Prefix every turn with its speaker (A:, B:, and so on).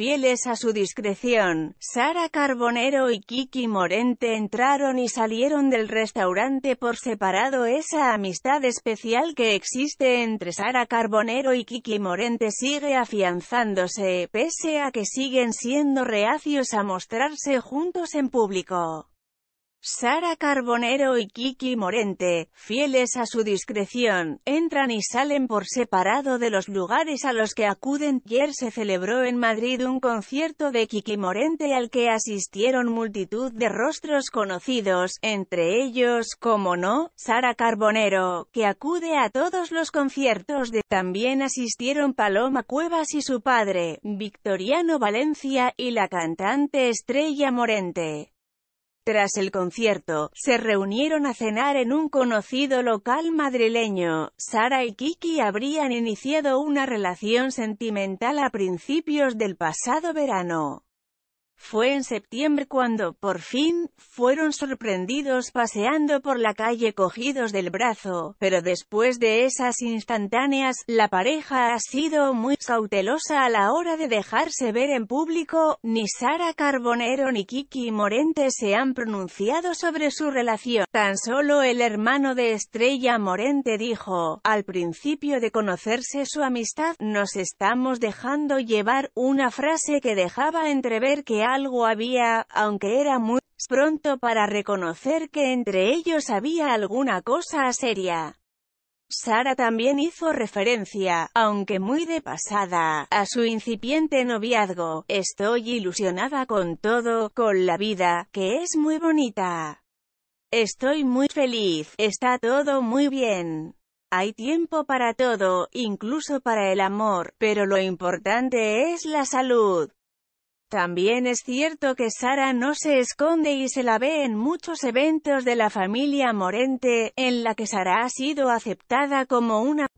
A: fieles a su discreción, Sara Carbonero y Kiki Morente entraron y salieron del restaurante por separado. Esa amistad especial que existe entre Sara Carbonero y Kiki Morente sigue afianzándose, pese a que siguen siendo reacios a mostrarse juntos en público. Sara Carbonero y Kiki Morente, fieles a su discreción, entran y salen por separado de los lugares a los que acuden. Ayer se celebró en Madrid un concierto de Kiki Morente al que asistieron multitud de rostros conocidos, entre ellos, como no, Sara Carbonero, que acude a todos los conciertos de... También asistieron Paloma Cuevas y su padre, Victoriano Valencia, y la cantante Estrella Morente. Tras el concierto, se reunieron a cenar en un conocido local madrileño. Sara y Kiki habrían iniciado una relación sentimental a principios del pasado verano. Fue en septiembre cuando, por fin, fueron sorprendidos paseando por la calle cogidos del brazo, pero después de esas instantáneas, la pareja ha sido muy cautelosa a la hora de dejarse ver en público, ni Sara Carbonero ni Kiki Morente se han pronunciado sobre su relación. Tan solo el hermano de Estrella Morente dijo, al principio de conocerse su amistad, nos estamos dejando llevar, una frase que dejaba entrever que algo había, aunque era muy pronto para reconocer que entre ellos había alguna cosa seria. Sara también hizo referencia, aunque muy de pasada, a su incipiente noviazgo. Estoy ilusionada con todo, con la vida, que es muy bonita. Estoy muy feliz, está todo muy bien. Hay tiempo para todo, incluso para el amor, pero lo importante es la salud. También es cierto que Sara no se esconde y se la ve en muchos eventos de la familia Morente, en la que Sara ha sido aceptada como una